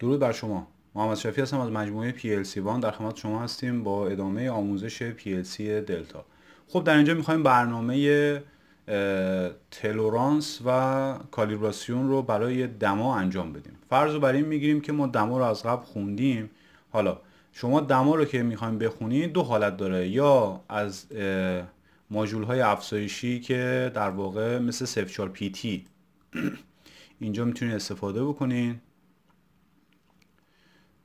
درود بر شما محمد شفی هستم از مجموعه سی وان در خدمت شما هستیم با ادامه آموزش سی دلتا خب در اینجا میخوایم برنامه تلورانس و کالیبراسیون رو برای دما انجام بدیم فرض رو بر این میگیریم که ما دما رو از قبل خوندیم حالا شما دما رو که میخوایم بخونید دو حالت داره یا از ماژول های افزایشی که در واقع مثل سفچار پی تی اینجا میتونید استفاده بکنید.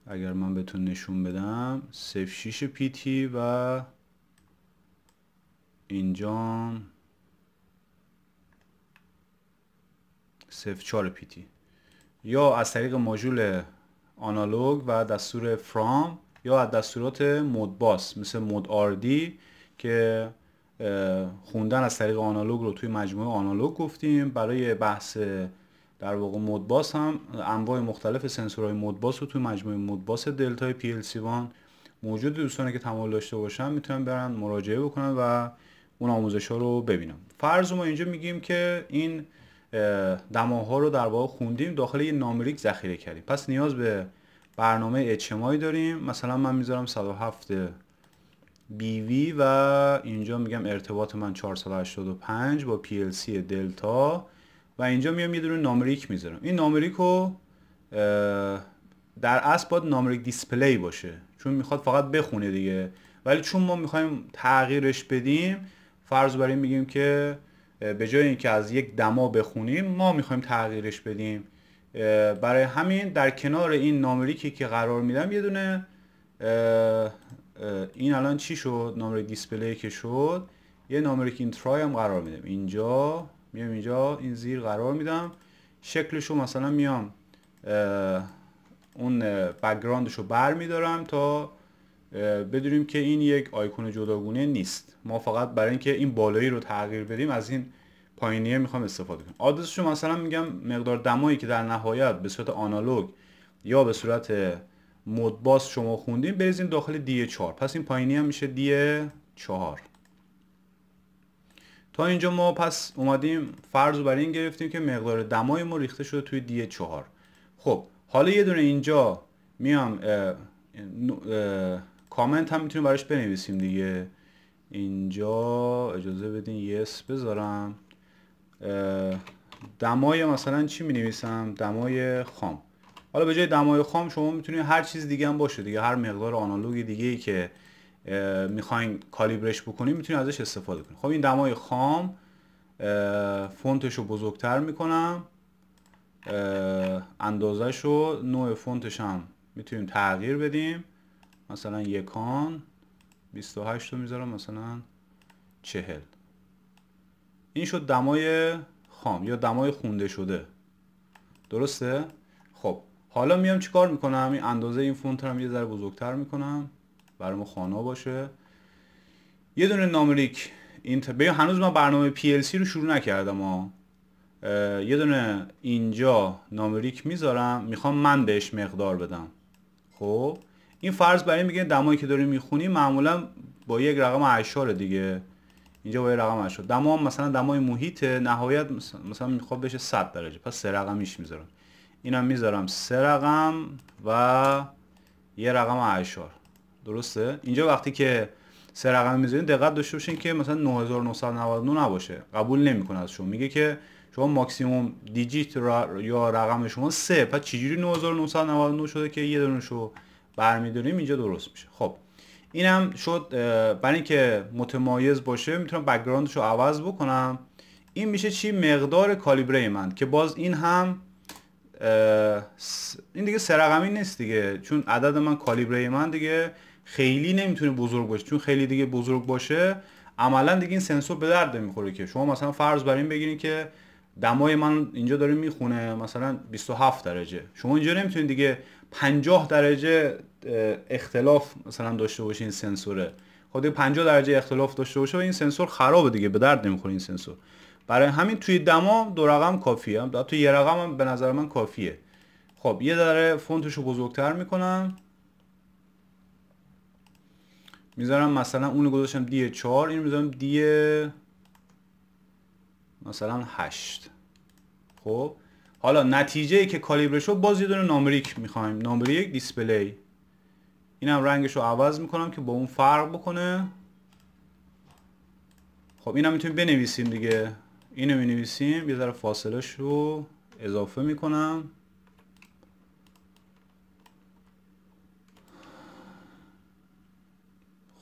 اگر من بهتون نشون بدم سف 6 پیتی و اینجا سف 4 پیتی یا از طریق ماژول آنالوگ و دستور فرام یا از دستورات باس مثل مود دی که خوندن از طریق آنالوگ رو توی مجموعه آنالوگ گفتیم برای بحث در واقع مودباس هم انواع مختلف سنسورهای مودباس رو توی مجموعه مودباس دلتای پی ال سی وان موجود دوستانی که تمایل داشته باشن میتونن برن مراجعه بکنن و اون آموزش ها رو ببینن فرض ما اینجا میگیم که این دماها رو در واقع خوندیم داخل یه نامریک ذخیره کردیم پس نیاز به برنامه اجتماعی داریم مثلا من میذارم 107 BV و اینجا میگم ارتباط من 485 با سی دلتا و اینجا میام یه دونه نامریک میذارم این نامریک رو در اصل باید نامریک دیسپلی باشه چون میخواد فقط بخونه دیگه ولی چون ما میخوایم تغییرش بدیم فرض بر این میگیم که به جای اینکه از یک دما بخونیم ما میخوایم تغییرش بدیم برای همین در کنار این نامریکی که قرار میدم یه دونه این الان چی شد نامریک دیسپلی که شد یه نامریک این ترای هم قرار میدم اینجا میام اینجا این زیر قرار میدم شکلشو مثلا میام اون بگراندش رو بر تا بدونیم که این یک آیکون جداگونه نیست ما فقط برای اینکه این بالایی رو تغییر بدیم از این پایینیه میخوام استفاده کنم آدرسشو مثلا میگم مقدار دمایی که در نهایت به صورت آنالوگ یا به صورت مدباس شما خوندیم بریزیم داخل دی چهار پس این پایینی هم میشه دی 4 تا اینجا ما پس اومدیم فرض رو بر این گرفتیم که مقدار دمای ما ریخته شده توی دیه چهار خب حالا یه دونه اینجا میام کامنت هم میتونیم براش بنویسیم دیگه اینجا اجازه بدین یس بذارم دمای مثلا چی می دمای خام حالا به جای دمای خام شما میتونید هر چیز دیگه هم باشه دیگه هر مقدار آنالوگ دیگه ای که میخواین کالیبرش بکنیم میتونیم ازش استفاده کنیم خب این دمای خام فونتش رو بزرگتر میکنم اندازش رو نوع فونتش هم میتونیم تغییر بدیم مثلا یکان 28 رو میذارم مثلا چهل این شد دمای خام یا دمای خونده شده درسته؟ خب حالا میام چیکار میکنم این اندازه این فونت رو هم یه ذره بزرگتر میکنم برای ما خانه باشه یه دونه نامریک این هنوز من برنامه PLC رو شروع نکردم ها یه دونه اینجا نامریک میذارم میخوام من بهش مقدار بدم خب این فرض برای میگه دمایی که داری میخونی معمولا با یک رقم اعشار دیگه اینجا با یک رقم اعشار دما مثلا دمای محیط نهایت مثلا میخواد بشه 100 درجه پس سه رقمیش میذارم اینم میذارم سه رقم و یه رقم اعشار درسته اینجا وقتی که سه رقم میذارین دقت داشته باشین که مثلا 9999 نباشه قبول نمیکنه از شما میگه که شما ماکسیموم دیجیت یا رقم شما سه پس چجوری 9999 شده که یه شو برمیداریم اینجا درست میشه خب اینم شد برای اینکه متمایز باشه میتونم بکگراندش رو عوض بکنم این میشه چی مقدار کالیبره من که باز این هم این دیگه سه رقمی نیست دیگه چون عدد من کالیبره من دیگه خیلی نمیتونه بزرگ باشه چون خیلی دیگه بزرگ باشه عملا دیگه این سنسور به درد میخوره که شما مثلا فرض بر این بگیرید که دمای من اینجا داره میخونه مثلا 27 درجه شما اینجا نمیتونید دیگه 50 درجه اختلاف مثلا داشته باشه این سنسوره خود خب 50 درجه اختلاف داشته باشه و این سنسور خرابه دیگه به درد نمیخوره این سنسور برای همین توی دما دو رقم کافیه تو یه رقم هم به نظر من کافیه خب یه داره فونتشو بزرگتر میکنم میذارم مثلا اونو گذاشتم دی 4 اینو میذارم دی مثلا 8 خب حالا نتیجه ای که کالیبر شد باز یه دونه نامریک میخوایم نامریک دیسپلی اینم رنگش رو عوض میکنم که با اون فرق بکنه خب اینم میتونیم بنویسیم دیگه اینو مینویسیم یه ذره فاصله رو اضافه میکنم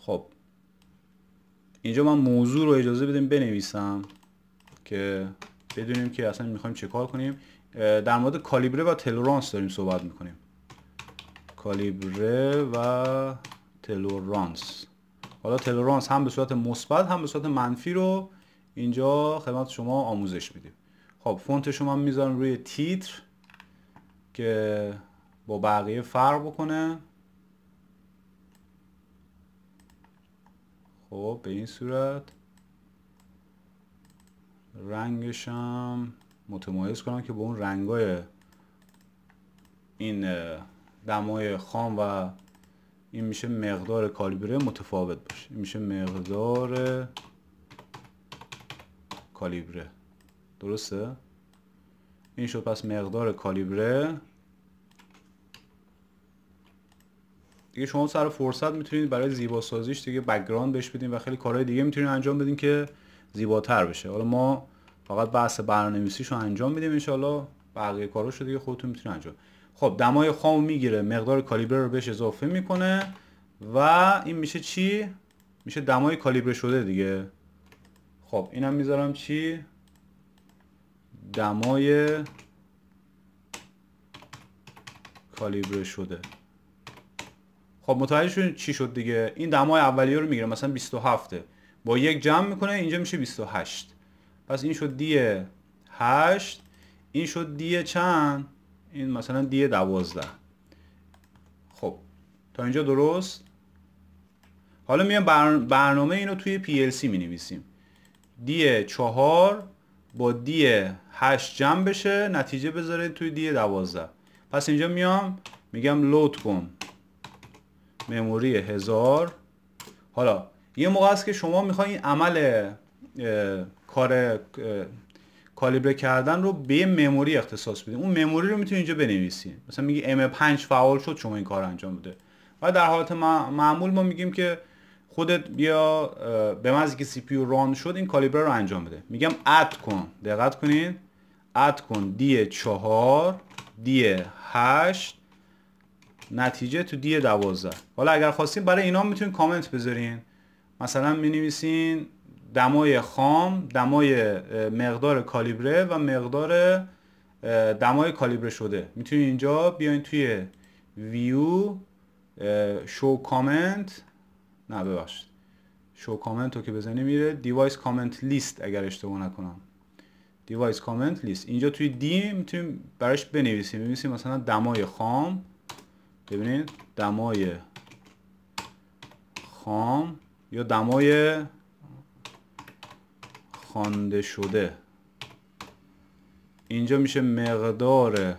خب اینجا من موضوع رو اجازه بدیم بنویسم که بدونیم که اصلا میخوایم چه کار کنیم در مورد کالیبره و تلورانس داریم صحبت میکنیم کالیبره و تلورانس حالا تلورانس هم به صورت مثبت هم به صورت منفی رو اینجا خدمت شما آموزش میدیم خب فونت شما میذارم روی تیتر که با بقیه فرق بکنه خب به این صورت رنگشم متمایز کنم که به اون رنگای این دمای خام و این میشه مقدار کالیبره متفاوت باشه این میشه مقدار کالیبره درسته؟ این شد پس مقدار کالیبره دیگه شما سر فرصت میتونید برای زیبا سازیش دیگه بکگراند بهش بدین و خیلی کارهای دیگه میتونید انجام بدین که زیباتر بشه حالا ما فقط بحث برنامه‌نویسیشو انجام میدیم انشالله بقیه کاراشو دیگه خودتون میتونید انجام خب دمای خام میگیره مقدار کالیبر رو بهش اضافه میکنه و این میشه چی میشه دمای کالیبر شده دیگه خب اینم میذارم چی دمای کالیبر شده خب متوجه چی شد دیگه این دمای اولیه رو میگیره مثلا 27 با یک جمع میکنه اینجا میشه 28 پس این شد دی 8 این شد دی چند این مثلا دی 12 خب تا اینجا درست حالا میام برنامه اینو توی PLC می نویسیم دی 4 با دی 8 جمع بشه نتیجه بذاره توی دی 12 پس اینجا میام میگم لود کن مموری هزار حالا یه موقع است که شما میخواین عمل کار کالیبر کردن رو به یه مموری اختصاص بدین اون مموری رو میتونید اینجا بنویسین مثلا میگی M5 فعال شد شما این کار انجام بده و در حالت معمول ما میگیم که خودت بیا به مزی که سی ران شد این کالیبر رو انجام بده میگم اد کن دقت کنید اد کن دی چهار دی هشت نتیجه تو دی دوازده حالا اگر خواستین برای اینا میتونین کامنت بذارین مثلا می نویسین دمای خام دمای مقدار کالیبره و مقدار دمای کالیبره شده میتونین اینجا بیاین توی ویو شو کامنت نه ببخشید شو کامنت رو که بزنی میره دیوایس کامنت لیست اگر اشتباه نکنم دیوایس کامنت لیست اینجا توی دی میتونیم براش بنویسیم میبینیم مثلا دمای خام ببینید دمای خام یا دمای خوانده شده اینجا میشه مقدار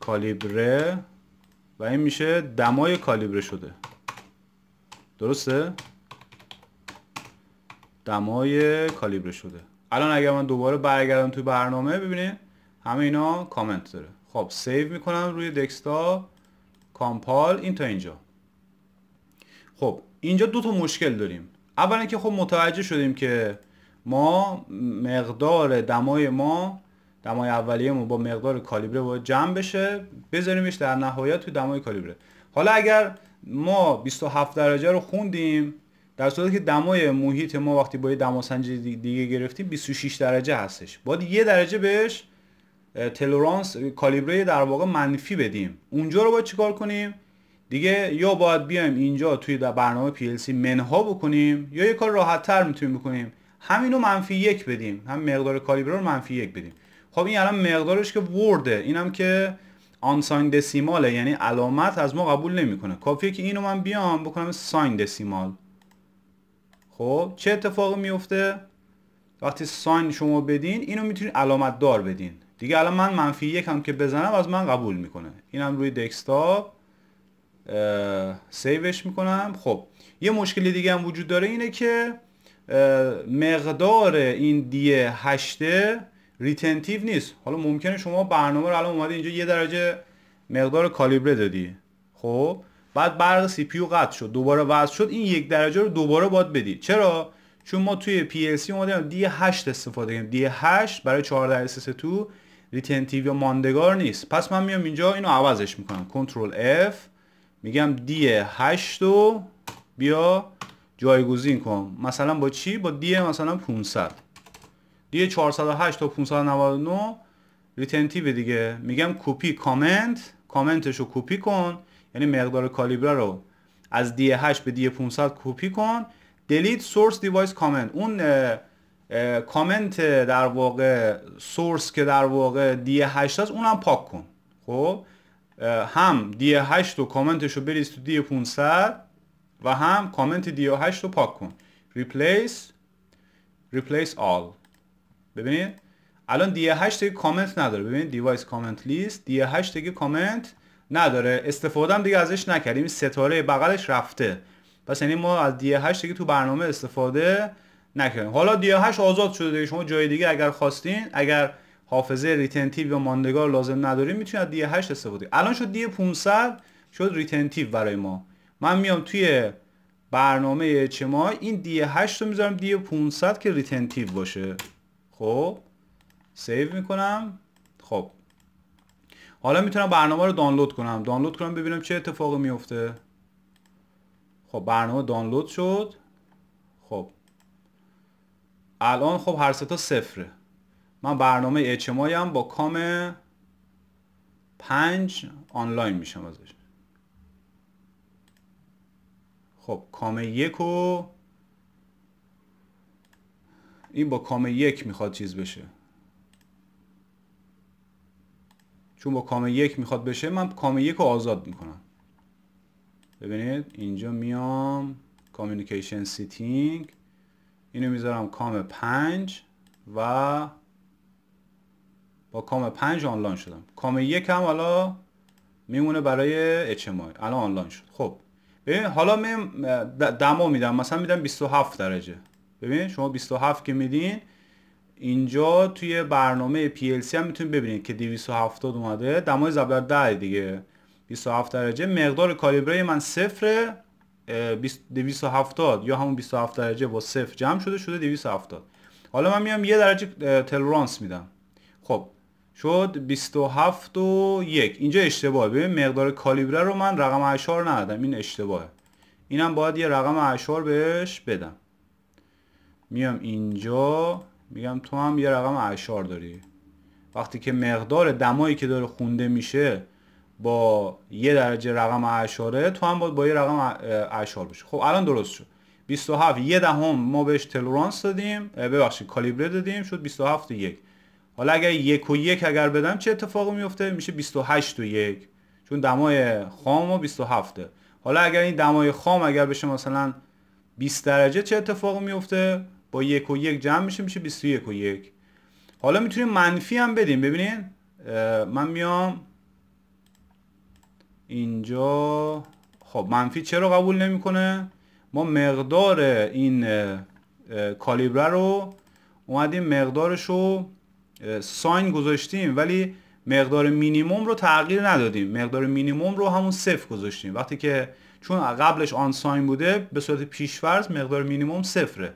کالیبره و این میشه دمای کالیبره شده درسته؟ دمای کالیبره شده الان اگر من دوباره برگردم توی برنامه ببینید همه اینا کامنت داره خب سیو میکنم روی دکستا کامپال این تا اینجا خب اینجا دو تا مشکل داریم اولا که خب متوجه شدیم که ما مقدار دمای ما دمای اولیه ما با مقدار کالیبره باید جمع بشه بذاریمش در نهایت توی دمای کالیبره حالا اگر ما 27 درجه رو خوندیم در صورتی که دمای محیط ما وقتی با یه دماسنج دیگه گرفتیم 26 درجه هستش باید یه درجه بهش تلورانس کالیبره در واقع منفی بدیم اونجا رو باید چیکار کنیم دیگه یا باید بیایم اینجا توی در برنامه PLC منها بکنیم یا یه کار راحت تر میتونیم بکنیم همینو منفی یک بدیم هم مقدار کالیبره رو منفی یک بدیم خب این الان مقدارش که ورده اینم که آن ساین دسیماله یعنی علامت از ما قبول نمیکنه کافیه که اینو من بیام بکنم ساین دسیمال خب چه اتفاقی میفته وقتی ساین شما بدین اینو میتونید علامت دار بدین دیگه الان من منفی هم که بزنم از من قبول میکنه اینم روی دکستاپ سیوش میکنم خب یه مشکلی دیگه هم وجود داره اینه که مقدار این دیه هشته ریتنتیو نیست حالا ممکنه شما برنامه رو الان اومده اینجا یه درجه مقدار کالیبره دادی خب بعد برق سی پیو قطع شد دوباره وضع شد این یک درجه رو دوباره باید بدی چرا چون ما توی پی ال سی اومدیم دی 8 استفاده کردیم دی 8 برای 14 اس 2 ریتنتیو یا ماندگار نیست پس من میام اینجا اینو عوضش میکنم کنترل F میگم دی 8 و بیا جایگزین کن مثلا با چی با دی مثلا 500 D 408 تا 599 ریتنتیو دیگه میگم کپی کامنت کامنتش رو کپی کن یعنی مقدار کالیبره رو از دی 8 به D500 کپی کن دلیت سورس دیوایس کامنت اون کامنت در واقع سورس که در واقع دی 8 هست اونم پاک کن خب هم دی 8 رو کامنتش رو بریز تو دی 500 و هم کامنت دی 8 رو پاک کن replace replace all ببینید الان دی 8 دیگه کامنت نداره ببینید دیوایس کامنت لیست دی 8 دیگه کامنت نداره استفاده هم دیگه ازش نکردیم ستاره بغلش رفته پس یعنی ما از دی 8 دیگه تو برنامه استفاده نکردیم حالا هش آزاد شده دیگه شما جای دیگه اگر خواستین اگر حافظه ریتنتیو یا ماندگار لازم نداریم میتونید دی 8 استفاده کنید الان شد دی 500 شد ریتنتیو برای ما من میام توی برنامه چما این دی 8 رو میذارم دی 500 که ریتنتیو باشه خب سیو میکنم خب حالا میتونم برنامه رو دانلود کنم دانلود کنم ببینم چه اتفاقی میفته خب برنامه دانلود شد الان خب هر سه تا صفره من برنامه HMI هم با کام پنج آنلاین میشم ازش خب کام یک و این با کام یک میخواد چیز بشه چون با کام یک میخواد بشه من کام یک رو آزاد میکنم ببینید اینجا میام کامیونیکیشن سیتینگ اینو میذارم کام پنج و با کام پنج آنلاین شدم کام یک هم حالا میمونه برای HMI الان آنلاین شد خب ببین حالا من دما میدم مثلا میدم 27 درجه ببین شما 27 که میدین اینجا توی برنامه PLC هم میتونید ببینید که 270 اومده دمای زبر 10 دیگه 27 درجه مقدار کالیبره من صفره 270 یا همون 27 درجه با صفر جمع شده شده 270 حالا من میام یه درجه تلورانس میدم خب شد 27 و 1 اینجا اشتباه ببین مقدار کالیبره رو من رقم اشار ندادم این اشتباهه اینم باید یه رقم اشار بهش بدم میام اینجا میگم تو هم یه رقم اشار داری وقتی که مقدار دمایی که داره خونده میشه با یه درجه رقم اعشاره تو هم باید با یه رقم اعشار بشه خب الان درست شد 27 یه دهم ده ما بهش تلورانس دادیم ببخشید کالیبره دادیم شد 27 و یک حالا اگر یک و یک اگر بدم چه اتفاقی میفته میشه 28 و یک چون دمای خام ما 27 ه حالا اگر این دمای خام اگر بشه مثلا 20 درجه چه اتفاقی میفته با یک و یک جمع میشه میشه 21 و یک حالا میتونیم منفی هم بدیم ببینین من میام اینجا خب منفی چرا قبول نمیکنه ما مقدار این کالیبره رو اومدیم مقدارش رو ساین گذاشتیم ولی مقدار مینیموم رو تغییر ندادیم مقدار مینیموم رو همون صفر گذاشتیم وقتی که چون قبلش آن ساین بوده به صورت پیشفرض مقدار مینیموم صفره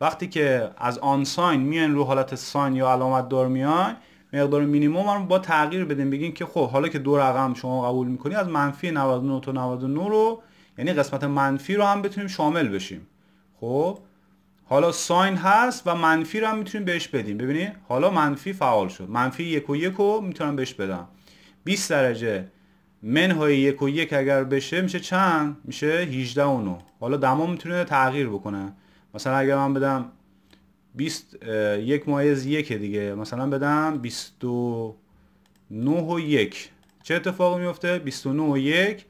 وقتی که از آن ساین میان رو حالت ساین یا علامت دار میان مقدار مینیمم رو با تغییر بدیم بگیم که خب حالا که دو رقم شما قبول میکنی از منفی 99 تا 99 رو یعنی قسمت منفی رو هم بتونیم شامل بشیم خب حالا ساین هست و منفی رو هم میتونیم بهش بدیم ببینید حالا منفی فعال شد منفی یک و یک رو میتونم بهش بدم 20 درجه منهای یک و یک اگر بشه میشه چند؟ میشه 18 و 9 حالا دما میتونه تغییر بکنه مثلا اگر من بدم 20 یک مایز یک دیگه مثلا بدم 29 و 1 چه اتفاقی میفته 29 و یک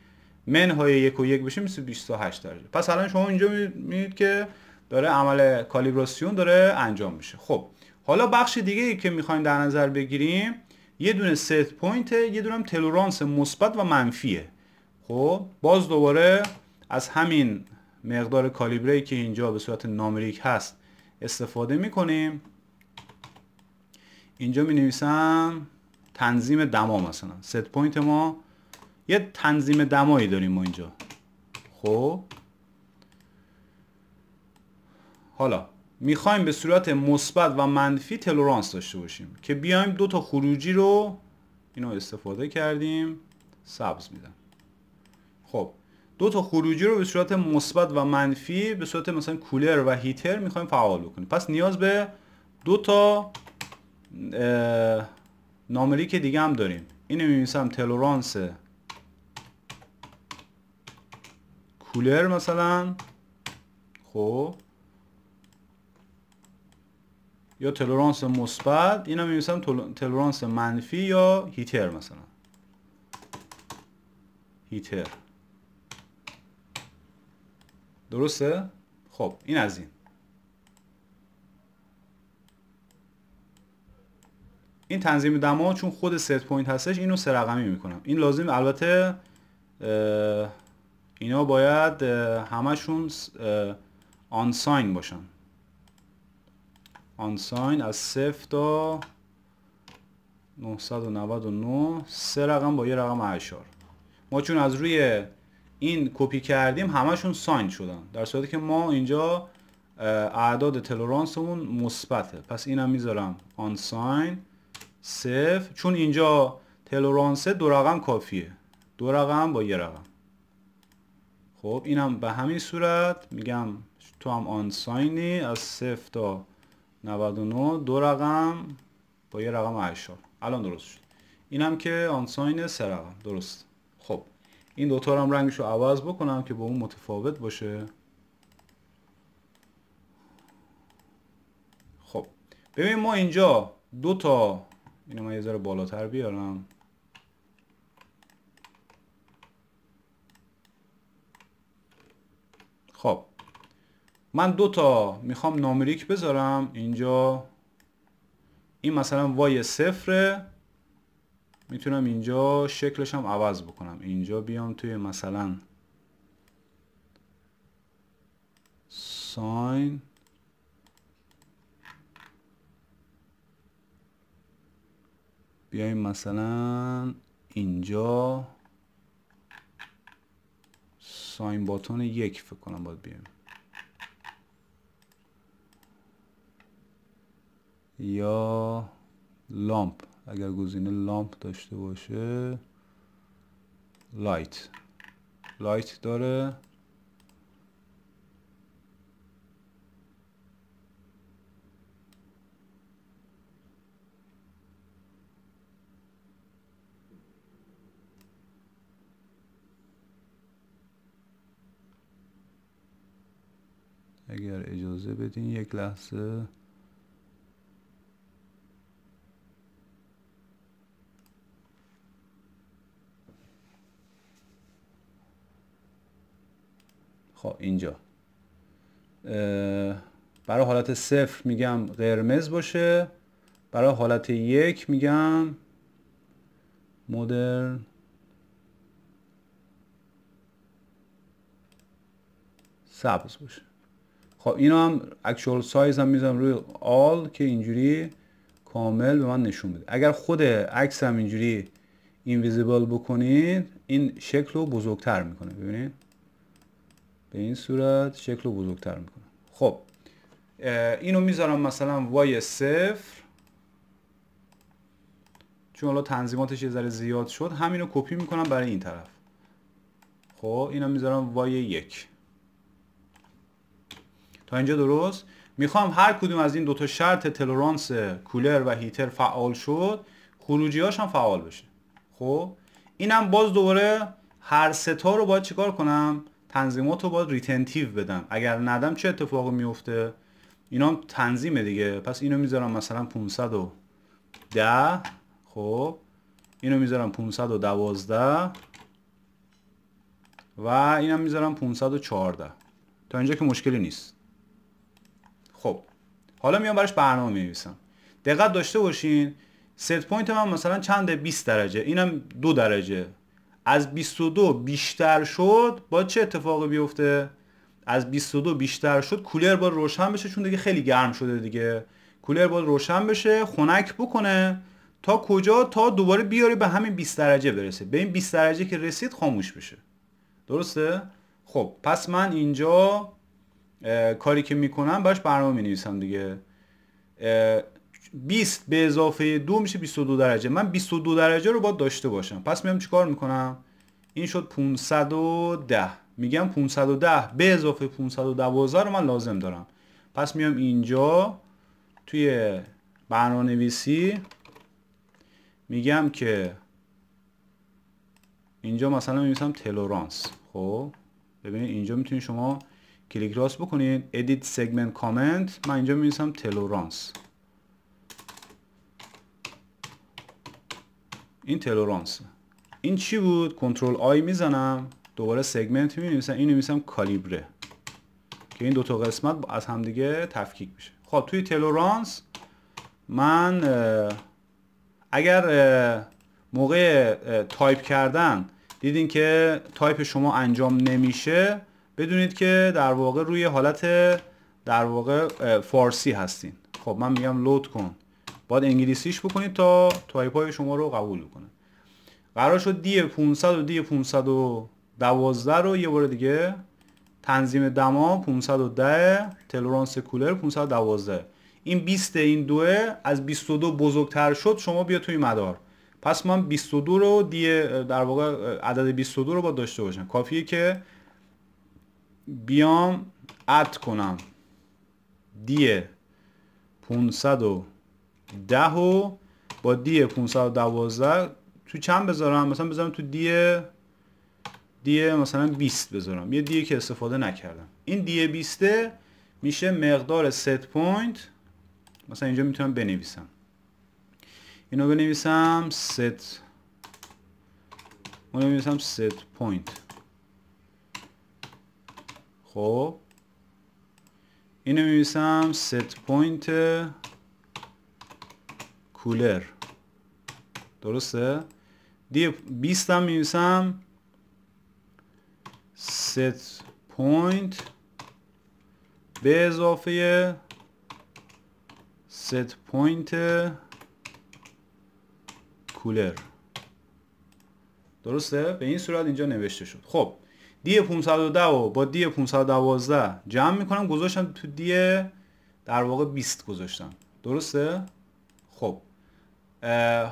منهای یک و یک بشه میشه 28 درجه پس الان شما اینجا میبینید که داره عمل کالیبراسیون داره انجام میشه خب حالا بخش دیگه ای که میخوایم در نظر بگیریم یه دونه ست پوینت یه دونه تلورانس مثبت و منفیه خب باز دوباره از همین مقدار کالیبری که اینجا به صورت نامریک هست استفاده میکنیم اینجا می نویسم تنظیم دما مثلا ست پوینت ما یه تنظیم دمایی داریم ما اینجا خب حالا میخوایم به صورت مثبت و منفی تلورانس داشته باشیم که بیایم دو تا خروجی رو اینو استفاده کردیم سبز میدم خب دو تا خروجی رو به صورت مثبت و منفی به صورت مثلا کولر و هیتر میخوایم فعال بکنیم پس نیاز به دو تا که دیگه هم داریم اینو میمیسم تلورانس کولر مثلا خوب یا تلورانس مثبت اینو میمیسم تلورانس منفی یا هیتر مثلا هیتر درسته؟ خب این از این این تنظیم دما چون خود ست پوینت هستش اینو سه رقمی میکنم این لازم البته اینا باید همشون آن ساین باشن آن از صفر تا 999 سه رقم با یه رقم اشار ما چون از روی این کپی کردیم همشون ساین شدن در صورتی که ما اینجا اعداد تلورانسمون مثبته پس اینم میذارم آن ساین صفر چون اینجا تلورانس دو رقم کافیه دو رقم با یه رقم خب اینم به همین صورت میگم تو هم آن ساینی از صفر تا 99 دو رقم با یه رقم اشار الان درست شد اینم که آن ساین سه رقم درست این دوتا هم رنگش رو عوض بکنم که با اون متفاوت باشه خب ببین ما اینجا دو تا اینو من یه ذره بالاتر بیارم خب من دو تا میخوام نامریک بذارم اینجا این مثلا وای صفره میتونم اینجا شکلش هم عوض بکنم اینجا بیام توی مثلا ساین بیایم مثلا اینجا ساین باتون یک فکر کنم باید بیایم یا لامپ اگر گزینه لامپ داشته باشه لایت لایت داره اگر اجازه بدین یک لحظه خب اینجا برای حالت صفر میگم قرمز باشه برای حالت یک میگم مدرن سبز باشه خب اینو هم اکچوال سایز هم میذارم روی آل که اینجوری کامل به من نشون بده اگر خود عکس هم اینجوری اینویزیبل بکنید این شکل رو بزرگتر میکنه ببینید به این صورت شکل رو بزرگتر میکنم خب اینو میذارم مثلا وای صفر چون حالا تنظیماتش یه ذره زیاد شد همینو کپی میکنم برای این طرف خب اینو میذارم وای یک تا اینجا درست میخوام هر کدوم از این دوتا شرط تلورانس کولر و هیتر فعال شد خروجی هم فعال بشه خب اینم باز دوباره هر ستا رو باید چیکار کنم تنظیمات رو باید ریتنتیو بدم اگر ندم چه اتفاقی میفته اینا هم تنظیمه دیگه پس اینو میذارم مثلا 510 خب اینو میذارم 512 و اینم میذارم 514 تا اینجا که مشکلی نیست خب حالا میام براش برنامه میویسم دقت داشته باشین ست پوینت من مثلا چنده؟ 20 درجه اینم دو درجه از 22 بیشتر شد با چه اتفاقی بیفته از 22 بیشتر شد کولر باید روشن بشه چون دیگه خیلی گرم شده دیگه کولر باید روشن بشه خنک بکنه تا کجا تا دوباره بیاری به همین 20 درجه برسه به این 20 درجه که رسید خاموش بشه درسته خب پس من اینجا کاری که میکنم باش برنامه می نویسم دیگه 20 به اضافه 2 میشه 22 درجه من 22 درجه رو باید داشته باشم پس میام چیکار میکنم این شد 510 میگم 510 به اضافه 512 رو من لازم دارم پس میام اینجا توی برنامه‌نویسی میگم که اینجا مثلا میمیسم تلورانس خب ببینید اینجا میتونید شما کلیک راست بکنید ادیت سگمنت کامنت من اینجا میمیسم تلورانس این تلورانس این چی بود کنترل آی میزنم دوباره سگمنت می نویسم این نویسم کالیبره که این دوتا قسمت از همدیگه تفکیک میشه خب توی تلورانس من اگر موقع تایپ کردن دیدین که تایپ شما انجام نمیشه بدونید که در واقع روی حالت در واقع فارسی هستین خب من میگم لود کن باید انگلیسیش بکنید تا تایپ های شما رو قبول بکنه قرار شد دی 500 و دی 512 رو یه بار دیگه تنظیم دما 510 تلورانس کولر 512 این 20 این دوه از 22 بزرگتر شد شما بیا توی مدار پس من 22 رو دی در واقع عدد 22 رو با داشته باشم کافیه که بیام اد کنم دی 500 ده و با دی 512 تو چند بذارم مثلا بذارم تو دی دی مثلا 20 بذارم یه دی که استفاده نکردم این دی 20 میشه مقدار ست پوینت مثلا اینجا میتونم بنویسم اینو بنویسم ست اونو بنویسم ست پوینت خب اینو میویسم ست پوینت کولر درسته دی 20 هم میویسم set point به اضافه set point کولر درسته؟ به این صورت اینجا نوشته شد خب دی 510 و با دی 512 جمع میکنم گذاشتم تو دی در واقع 20 گذاشتم درسته؟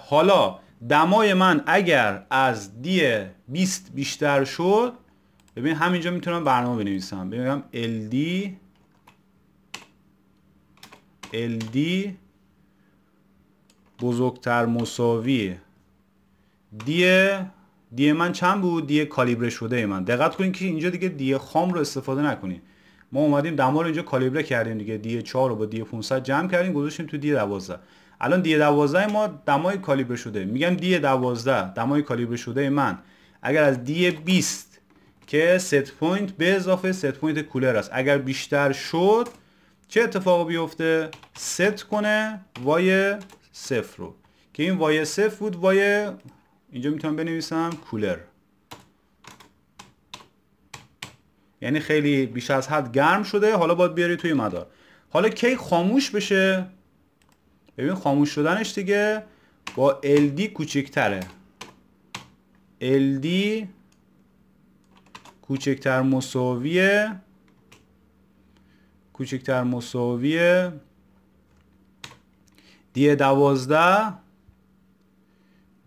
حالا دمای من اگر از دی 20 بیشتر شد ببین همینجا میتونم برنامه بنویسم ببینم LD LD بزرگتر مساوی دی دی من چند بود دی کالیبره شده ای من دقت کنید که اینجا دیگه دی خام رو استفاده نکنید ما اومدیم دما رو اینجا کالیبره کردیم دیگه دی 4 رو با دی 500 جمع کردیم گذاشتیم تو دی 12 الان دی 12 ما دمای کالیبر شده میگم دی 12 دمای کالیبر شده من اگر از دی 20 که ست پوینت به اضافه ست پوینت کولر است اگر بیشتر شد چه اتفاقی بیفته ست کنه وای صفر رو که این وای صفر بود وای اینجا میتونم بنویسم کولر یعنی خیلی بیش از حد گرم شده حالا باید بیاری توی مدار حالا کی خاموش بشه ببین خاموش شدنش دیگه با LD کوچکتره LD کوچکتر مساویه کوچکتر مساویه دی دوازده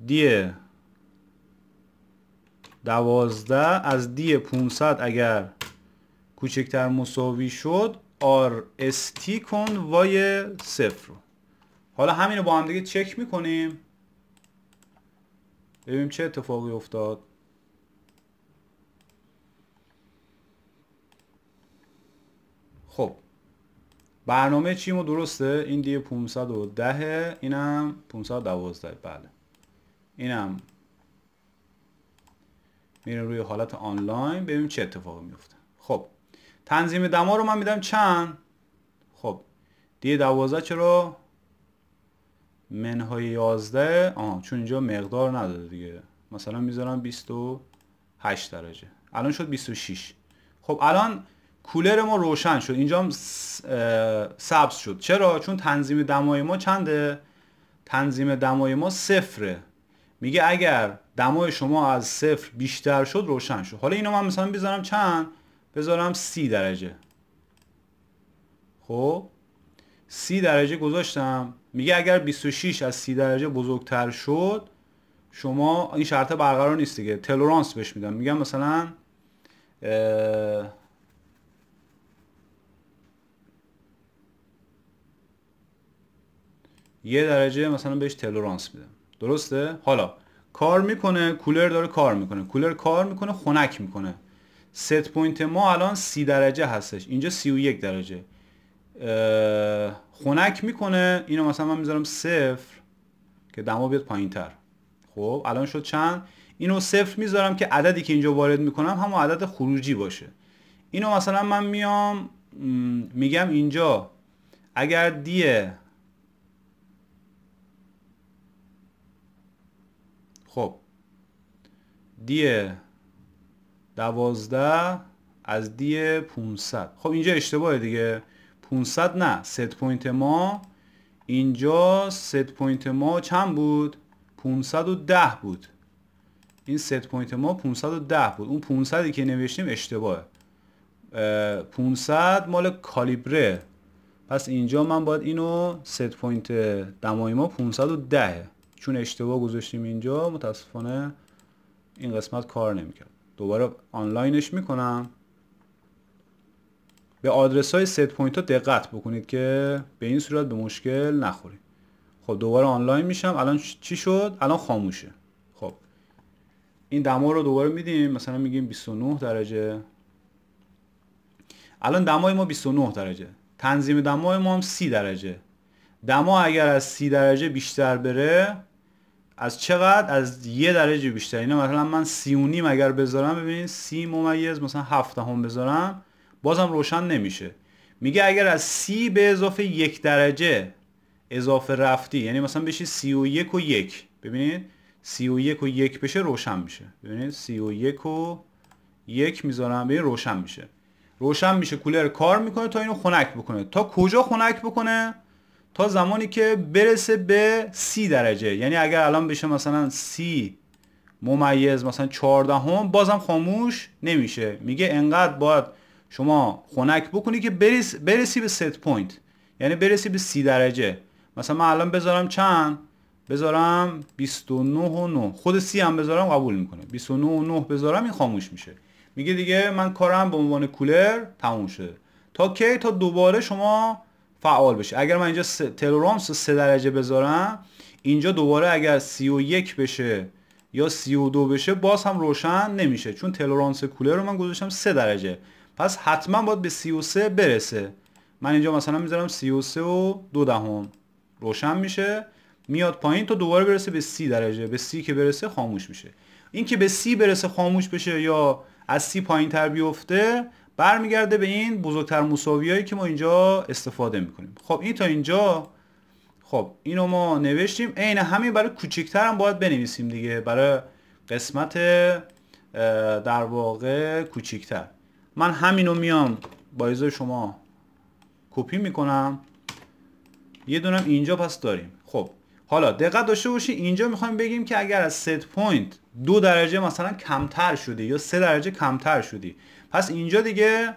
دی دوازده از دی 500 اگر کوچکتر مساوی شد آر استی کن وای صفر رو حالا همین رو با هم دیگه چک میکنیم ببینیم چه اتفاقی افتاد خب برنامه چی و درسته این دیگه 510 اینم 512 بله اینم میرم روی حالت آنلاین ببینیم چه اتفاقی میفته خب تنظیم دما رو من میدم چند خب دیگه 12 چرا منهای 11 آه چون اینجا مقدار نداده دیگه مثلا میذارم 28 درجه الان شد 26 خب الان کولر ما روشن شد اینجا هم سبز شد چرا چون تنظیم دمای ما چنده تنظیم دمای ما صفره میگه اگر دمای شما از صفر بیشتر شد روشن شد حالا اینو من مثلا بذارم چند بذارم سی درجه خب سی درجه گذاشتم میگه اگر 26 از 30 درجه بزرگتر شد شما این شرط برقرار نیست دیگه تلورانس بهش میدم میگم مثلا یه درجه مثلا بهش تلورانس میدم درسته حالا کار میکنه کولر داره کار میکنه کولر کار میکنه خنک میکنه ست پوینت ما الان سی درجه هستش اینجا سی و یک درجه خنک میکنه اینو مثلا من میذارم صفر که دما بیاد پایین تر خب الان شد چند اینو صفر میذارم که عددی که اینجا وارد میکنم همون عدد خروجی باشه اینو مثلا من میام میگم اینجا اگر دیه خب دیه دوازده از دیه 500 خب اینجا اشتباهه دیگه 500 نه ست پوینت ما اینجا ست پوینت ما چند بود 510 بود این ست پوینت ما 510 بود اون 500 که نوشتیم اشتباهه 500 مال کالیبره پس اینجا من باید اینو ست پوینت دمای ما 510 چون اشتباه گذاشتیم اینجا متاسفانه این قسمت کار نمیکرد دوباره آنلاینش میکنم به آدرس های ست پوینت ها دقت بکنید که به این صورت به مشکل نخورید خب دوباره آنلاین میشم الان چی شد الان خاموشه خب این دما رو دوباره میدیم مثلا میگیم 29 درجه الان دمای ما 29 درجه تنظیم دمای ما هم 30 درجه دما اگر از 30 درجه بیشتر بره از چقدر از یه درجه بیشتر اینه مثلا من سی و اگر بذارم ببینید سی ممیز مثلا هفت هم بذارم بازم روشن نمیشه میگه اگر از 30 به اضافه 1 درجه اضافه رفتی یعنی مثلا بشه 31 و 1 ببینید 31 و 1 بشه روشن میشه ببینید 31 و 1 می‌ذارم روشن میشه روشن میشه کولر کار میکنه تا اینو خنک بکنه تا کجا خنک بکنه تا زمانی که برسه به 30 درجه یعنی اگر الان بشه مثلا 30 ممیز مثلا 14م بازم خاموش نمیشه میگه انقدر باید شما خنک بکنی که برس برسی به ست پوینت یعنی برسی به سی درجه مثلا من الان بذارم چند بذارم 29 و 9 خود سی هم بذارم قبول میکنه 29 و 9 بذارم این خاموش میشه میگه دیگه من کارم به عنوان کولر تموم شده تا کی تا دوباره شما فعال بشه اگر من اینجا تلورانس 3 درجه بذارم اینجا دوباره اگر 31 بشه یا 32 بشه باز هم روشن نمیشه چون تلورانس کولر رو من گذاشتم 3 درجه پس حتما باید به 33 برسه من اینجا مثلا میذارم 33 و دو دهم روشن میشه میاد پایین تا دوباره برسه به 30 درجه به 30 که برسه خاموش میشه این که به 30 برسه خاموش بشه یا از 30 پایین تر بیفته برمیگرده به این بزرگتر هایی که ما اینجا استفاده میکنیم خب این تا اینجا خب اینو ما نوشتیم عین همین برای کوچکتر هم باید بنویسیم دیگه برای قسمت در واقع کوچکتر من همینو میام با شما کپی میکنم یه دونم اینجا پس داریم خب حالا دقت داشته باشی اینجا میخوایم بگیم که اگر از ست پوینت دو درجه مثلا کمتر شدی یا سه درجه کمتر شدی پس اینجا دیگه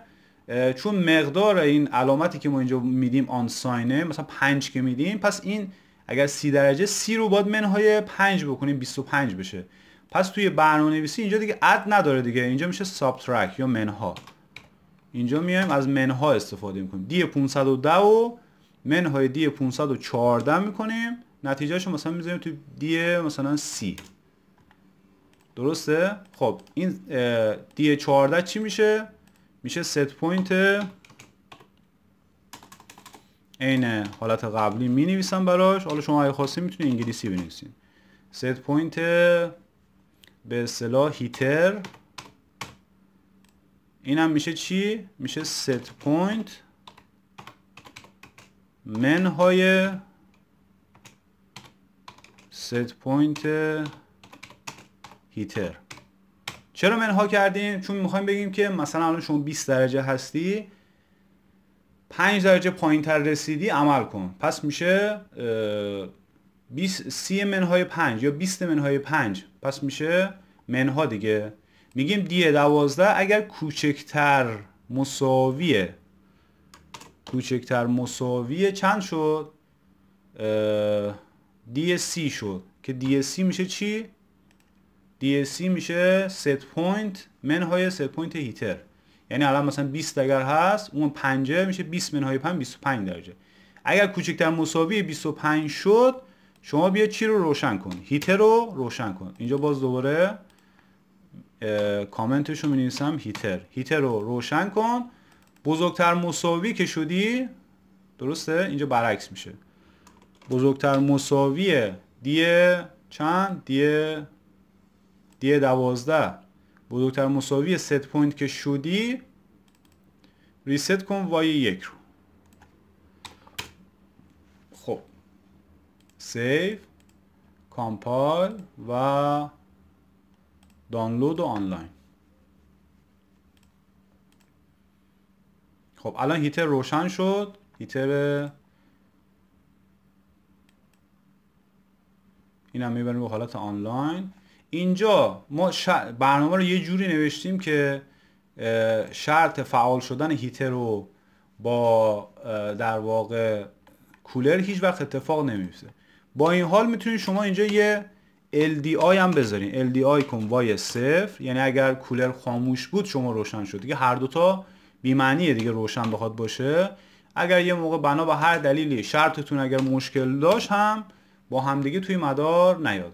چون مقدار این علامتی که ما اینجا میدیم آن ساینه مثلا 5 که میدیم پس این اگر سی درجه سی رو باید منهای 5 بکنیم 25 بشه پس توی برنامه نویسی اینجا دیگه اد نداره دیگه اینجا میشه سابترک یا منها اینجا میایم از منها استفاده میکنیم دی 510 و منهای دی 514 میکنیم نتیجهشو مثلا میذاریم توی دی مثلا سی درسته؟ خب این دی 14 چی میشه؟ میشه ست پوینت عین حالت قبلی می نویسم براش حالا شما اگه خواستین میتونید انگلیسی بنویسین ست پوینت به اصطلاح هیتر اینم میشه چی؟ میشه ست پوینت منهای ست پوینت هیتر چرا منها کردیم؟ چون میخوایم بگیم که مثلا الان شما 20 درجه هستی 5 درجه پایین تر رسیدی عمل کن پس میشه 20 سی منهای 5 یا 20 منهای 5 پس میشه منها دیگه میگیم دی دوازده اگر کوچکتر مساویه کوچکتر مساویه چند شد دی سی شد که دی سی میشه چی؟ دی سی میشه ست پوینت منهای ست پوینت هیتر یعنی الان مثلا 20 اگر هست اون پنجه میشه 20 منهای 5 25 درجه اگر کوچکتر مساوی 25 شد شما بیا چی رو روشن کن هیتر رو روشن کن اینجا باز دوباره کامنتش رو مینویسم هیتر هیتر رو روشن کن بزرگتر مساوی که شدی درسته اینجا برعکس میشه بزرگتر مساوی دیه چند دیه دیه دوازده بزرگتر مساوی ست پوینت که شدی ریست کن وای یک رو سیف کامپایل و دانلود و آنلاین خب الان هیتر روشن شد هیتر این هم میبریم به حالت آنلاین اینجا ما برنامه رو یه جوری نوشتیم که شرط فعال شدن هیتر رو با در واقع کولر هیچ وقت اتفاق نمیفته با این حال میتونید شما اینجا یه LDI هم بذارین LDI کن وای صفر یعنی اگر کولر خاموش بود شما روشن شد دیگه هر دوتا بیمعنیه دیگه روشن بخواد باشه اگر یه موقع بنا به هر دلیلی شرطتون اگر مشکل داشت هم با همدیگه توی مدار نیاد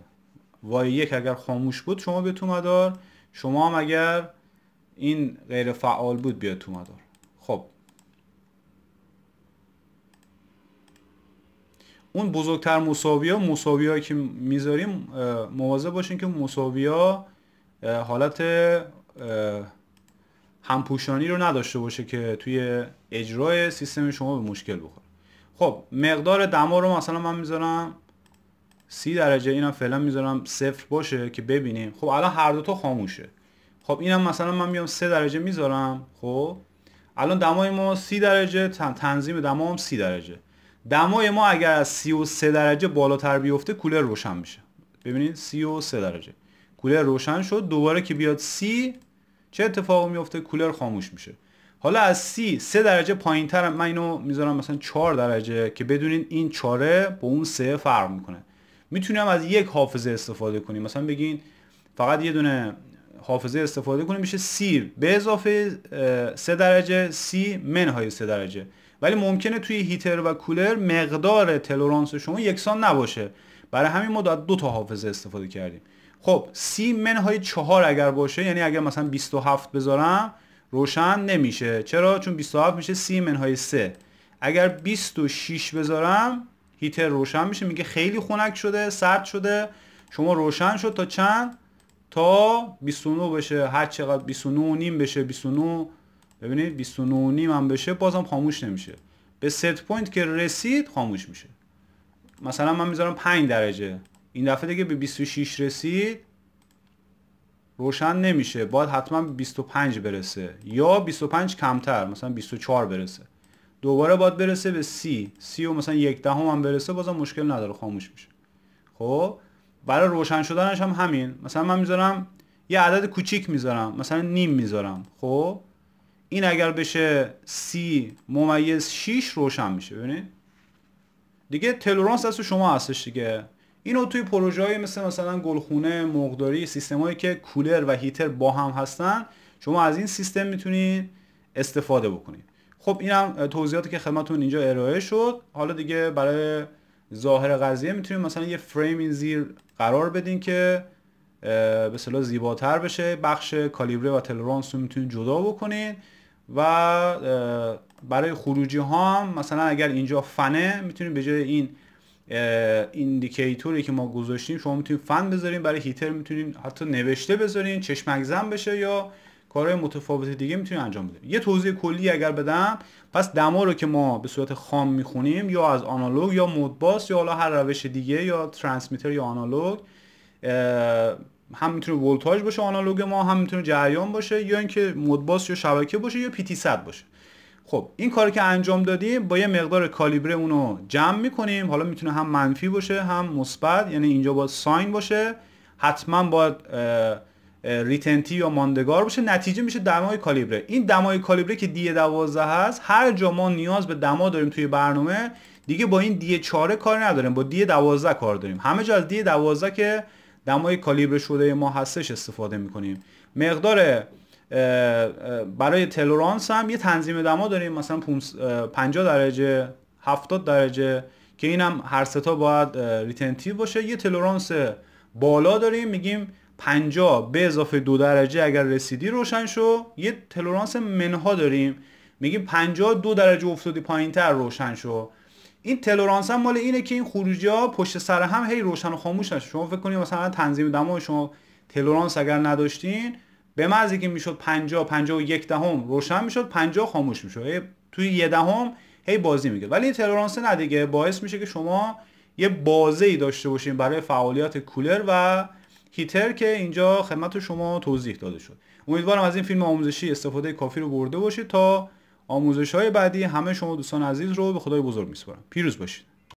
وای یک اگر خاموش بود شما به تو مدار شما هم اگر این غیر فعال بود بیاد تو مدار اون بزرگتر مساوی ها مساوی هایی که میذاریم مواظب باشین که مساوی ها حالت همپوشانی رو نداشته باشه که توی اجرای سیستم شما به مشکل بخوره خب مقدار دما رو مثلا من میذارم سی درجه اینم فعلا میذارم صفر باشه که ببینیم خب الان هر تا خاموشه خب اینم مثلا من میام سه درجه میذارم خب الان دمای ما سی درجه تنظیم دما هم سی درجه دمای ما اگر از 33 درجه بالاتر بیفته کولر روشن میشه ببینید 33 درجه کولر روشن شد دوباره که بیاد سی چه اتفاقی میفته کولر خاموش میشه حالا از C 3 درجه پایینتر من اینو میذارم مثلا 4 درجه که بدونین این 4 با اون 3 فرق میکنه میتونیم از یک حافظه استفاده کنیم مثلا بگین فقط یه دونه حافظه استفاده کنیم میشه سی به اضافه 3 درجه سی منهای 3 درجه ولی ممکنه توی هیتر و کولر مقدار تلورانس شما یکسان نباشه برای همین ما دو, تا حافظه استفاده کردیم خب سی منهای چهار اگر باشه یعنی اگر مثلا 27 بذارم روشن نمیشه چرا چون 27 میشه سی منهای سه. اگر 26 بذارم هیتر روشن میشه میگه خیلی خنک شده سرد شده شما روشن شد تا چند تا 29 بشه هر چقدر 29 نیم بشه 29 ببینید 29 هم بشه بازم خاموش نمیشه به ست پوینت که رسید خاموش میشه مثلا من میذارم 5 درجه این دفعه دیگه به 26 رسید روشن نمیشه باید حتما 25 برسه یا 25 کمتر مثلا 24 برسه دوباره باید برسه به سی سی و مثلا یک دهم هم برسه بازم مشکل نداره خاموش میشه خب برای روشن شدنش هم همین مثلا من میذارم یه عدد کوچیک میذارم مثلا نیم میذارم خب این اگر بشه C ممیز 6 روشن میشه ببینید دیگه تلورانس دست شما هستش دیگه اینو توی پروژه های مثل مثلا گلخونه مقداری سیستم هایی که کولر و هیتر با هم هستن شما از این سیستم میتونید استفاده بکنید خب هم توضیحاتی که خدمتون اینجا ارائه شد حالا دیگه برای ظاهر قضیه میتونید مثلا یه فریم این زیر قرار بدین که به زیباتر بشه بخش کالیبره و تلورانس رو میتونید جدا بکنید و برای خروجی ها هم مثلا اگر اینجا فنه میتونیم به جای این ایندیکیتوری که ما گذاشتیم شما میتونید فن بذاریم برای هیتر میتونیم حتی نوشته بذارین چشمک زن بشه یا کارهای متفاوت دیگه میتونیم انجام بدیم یه توضیح کلی اگر بدم پس دما رو که ما به صورت خام میخونیم یا از آنالوگ یا مودباس یا حالا هر روش دیگه یا ترانسمیتر یا آنالوگ هم میتونه ولتاژ باشه آنالوگ ما هم میتونه جریان باشه یا اینکه مدباس یا شبکه باشه یا پی تی باشه خب این کاری که انجام دادیم با یه مقدار کالیبره اونو جمع میکنیم حالا میتونه هم منفی باشه هم مثبت یعنی اینجا با ساین باشه حتما با ریتنتی یا ماندگار باشه نتیجه میشه دمای کالیبره این دمای کالیبره که دی 12 هست هر جا ما نیاز به دما داریم توی برنامه دیگه با این دی 4 کار نداریم با دی 12 کار داریم همه جا از دی 12 که دمای کالیبر شده ما هستش استفاده میکنیم مقدار برای تلورانس هم یه تنظیم دما داریم مثلا 50 درجه 70 درجه که این هم هر ستا باید ریتنتیو باشه یه تلورانس بالا داریم میگیم 50 به اضافه دو درجه اگر رسیدی روشن شو یه تلورانس منها داریم میگیم 52 درجه افتادی پایین تر روشن شو این تلورانس هم مال اینه که این خروجی ها پشت سر هم هی روشن و خاموش نشه شما فکر کنید مثلا تنظیم دما شما تلورانس اگر نداشتین به معنی که میشد 50 51 دهم روشن میشد 50 خاموش میشد توی یه دهم هی بازی میگه ولی این تلورانس نه دیگه باعث میشه که شما یه بازه ای داشته باشین برای فعالیت کولر و هیتر که اینجا خدمت شما توضیح داده شد امیدوارم از این فیلم آموزشی استفاده کافی رو برده باشید تا آموزش های بعدی همه شما دوستان عزیز رو به خدای بزرگ میسپارم پیروز باشید